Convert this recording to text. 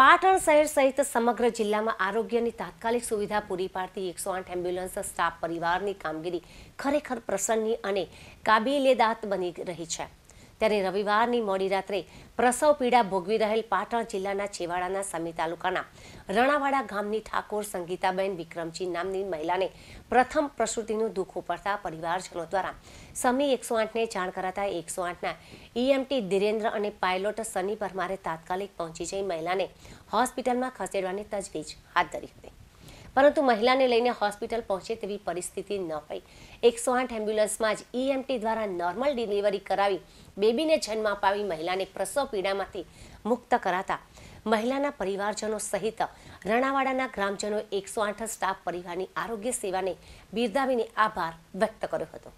પાટણ શહેર સહિત સમગ્ર જિલ્લામાં આરોગ્યની તાત્કાલિક સુવિધા પૂરી પાડતી એકસો આઠ એમ્બ્યુલન્સ સ્ટાફ પરિવારની કામગીરી ખરેખર પ્રસન્ની અને કાબિલેદાત બની રહી છે ત્યારે રવિવારની મોડી રાત્રે પ્રસવ પીડા ભોગવી રહેલ પાટણ જિલ્લાના છેવાડાના સમી તાલુકાના રણાવાડા ગામની ઠાકોર સંગીતાબેન વિક્રમજી નામની મહિલાને પ્રથમ પ્રસૂતિનું દુઃખ ઉપડતા પરિવારજનો દ્વારા સમી એકસો આઠને જાણ કરાતા એકસો આઠના ઈએમટી ધીરેન્દ્ર અને પાયલોટ સની પરમારે તાત્કાલિક પહોંચી જઈ મહિલાને હોસ્પિટલમાં ખસેડવાની તજવીજ હાથ ધરી હતી પરંતુ મહિલાને લઈને હોસ્પિટલ પહોંચે તેવી પરિસ્થિતિ ન પડી એકસો આઠ એમ્બ્યુલન્સમાં જ ઈએમટી દ્વારા નોર્મલ ડિલિવરી કરાવી બેબીને જન્મ અપાવી મહિલાને પ્રસવ પીડામાંથી મુક્ત કરાતા મહિલાના પરિવારજનો સહિત રણાવાડાના ગ્રામજનો એકસો આઠ સ્ટાફ પરિવારની આરોગ્ય સેવાને બિરદાવીને આભાર વ્યક્ત કર્યો હતો